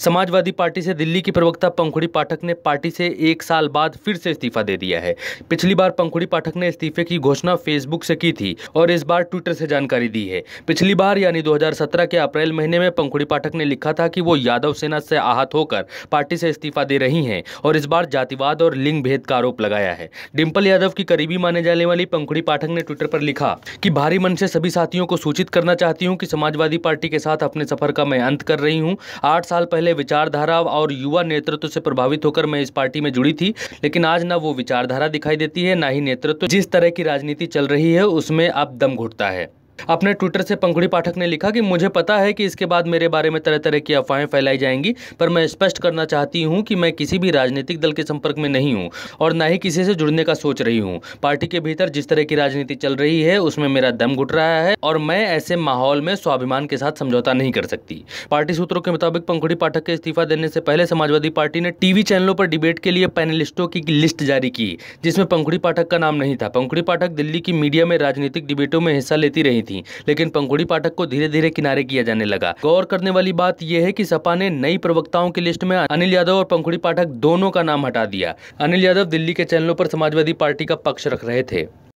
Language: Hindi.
समाजवादी पार्टी से दिल्ली की प्रवक्ता पंखुड़ी पाठक ने पार्टी से एक साल बाद फिर से इस्तीफा दे दिया है पिछली बार पंखुड़ी पाठक ने इस्तीफे की घोषणा फेसबुक से की थी और इस बार ट्विटर से जानकारी दी है पिछली बार यानी 2017 के अप्रैल महीने में पंखुड़ी पाठक ने लिखा था कि वो यादव सेना से आहत होकर पार्टी से इस्तीफा दे रही हैं और इस बार जातिवाद और लिंग भेद का आरोप लगाया है डिम्पल यादव की करीबी माने जाने वाली पंखुड़ी पाठक ने ट्विटर पर लिखा कि भारी मन से सभी साथियों को सूचित करना चाहती हूँ कि समाजवादी पार्टी के साथ अपने सफर का मैं अंत कर रही हूँ आठ साल पहले विचारधारा और युवा नेतृत्व से प्रभावित होकर मैं इस पार्टी में जुड़ी थी लेकिन आज ना वो विचारधारा दिखाई देती है ना ही नेतृत्व जिस तरह की राजनीति चल रही है उसमें अब दम घुटता है अपने ट्विटर से पंखुड़ी पाठक ने लिखा कि मुझे पता है कि इसके बाद मेरे बारे में तरह तरह की अफवाहें फैलाई जाएंगी पर मैं स्पष्ट करना चाहती हूं कि मैं किसी भी राजनीतिक दल के संपर्क में नहीं हूं और ना ही किसी से जुड़ने का सोच रही हूं पार्टी के भीतर जिस तरह की राजनीति चल रही है उसमें मेरा दम घुट रहा है और मैं ऐसे माहौल में स्वाभिमान के साथ समझौता नहीं कर सकती पार्टी सूत्रों के मुताबिक पंखुड़ी पाठक के इस्तीफा देने से पहले समाजवादी पार्टी ने टीवी चैनलों पर डिबेट के लिए पैनलिस्टों की लिस्ट जारी की जिसमें पंखुड़ी पाठक का नाम नहीं था पंखुड़ी पाठक दिल्ली की मीडिया में राजनीतिक डिबेटों में हिस्सा लेती रही थी लेकिन पंगुड़ी पाठक को धीरे धीरे किनारे किया जाने लगा गौर करने वाली बात यह है की सपा ने नई प्रवक्ताओं की लिस्ट में अनिल यादव और पंखुड़ी पाठक दोनों का नाम हटा दिया अनिल यादव दिल्ली के चैनलों पर समाजवादी पार्टी का पक्ष रख रहे थे